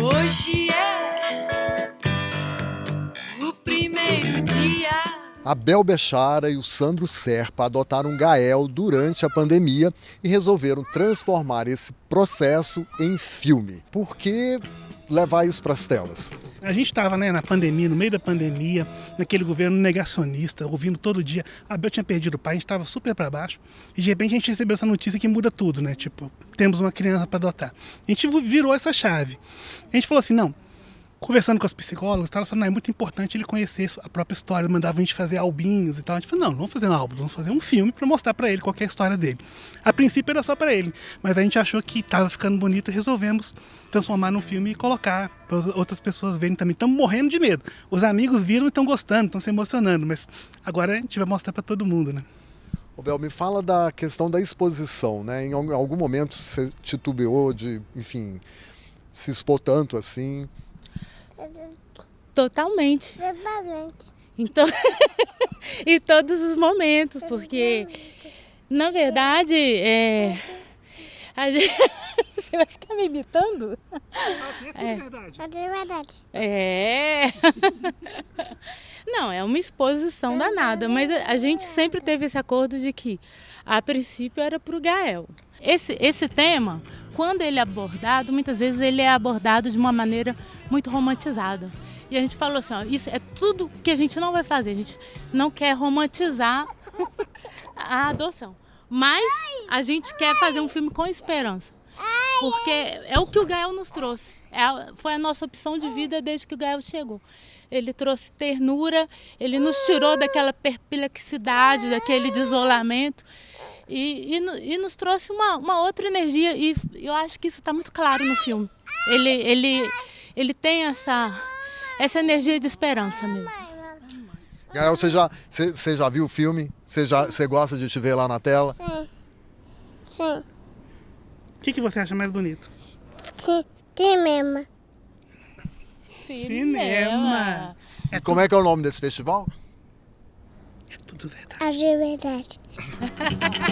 Hoje é o primeiro dia. Abel Bechara e o Sandro Serpa adotaram Gael durante a pandemia e resolveram transformar esse processo em filme. Por que levar isso para as telas? A gente estava né, na pandemia, no meio da pandemia, naquele governo negacionista, ouvindo todo dia. Abel ah, tinha perdido o pai, a gente estava super para baixo. E de repente a gente recebeu essa notícia que muda tudo, né? Tipo, temos uma criança para adotar. A gente virou essa chave. A gente falou assim: não, conversando com as psicólogas, elas falaram, é muito importante ele conhecer a própria história, mandava a gente fazer albinhos e tal. A gente falou, não, não vamos fazer um álbum, vamos fazer um filme para mostrar para ele qual é a história dele. A princípio era só para ele, mas a gente achou que estava ficando bonito e resolvemos transformar num filme e colocar para outras pessoas verem também. Estamos morrendo de medo. Os amigos viram e estão gostando, estão se emocionando, mas agora a gente vai mostrar para todo mundo, né? Ô Bel, me fala da questão da exposição, né? Em algum momento você titubeou de, enfim, se expor tanto assim? Totalmente. Totalmente. Então, em todos os momentos, porque na verdade é, a gente, você vai ficar me imitando? é é. verdade. É verdade. É. Não, é uma exposição danada, mas a gente sempre teve esse acordo de que a princípio era para o Gael. Esse, esse tema quando ele é abordado, muitas vezes ele é abordado de uma maneira muito romantizada. E a gente falou assim, ó, isso é tudo que a gente não vai fazer. A gente não quer romantizar a adoção. Mas a gente quer fazer um filme com esperança. Porque é o que o Gael nos trouxe. É foi a nossa opção de vida desde que o Gael chegou. Ele trouxe ternura, ele nos tirou daquela perplexidade, daquele isolamento e, e, e, nos trouxe uma, uma outra energia e eu acho que isso está muito claro no filme. Ele, ele, ele tem essa, essa energia de esperança mesmo. Gael, você já, você, você já viu o filme? Você, já, você gosta de te ver lá na tela? Sim. Sim. O que, que você acha mais bonito? cinema. Cinema. como é que é o nome desse festival? É tudo verdade. É verdade.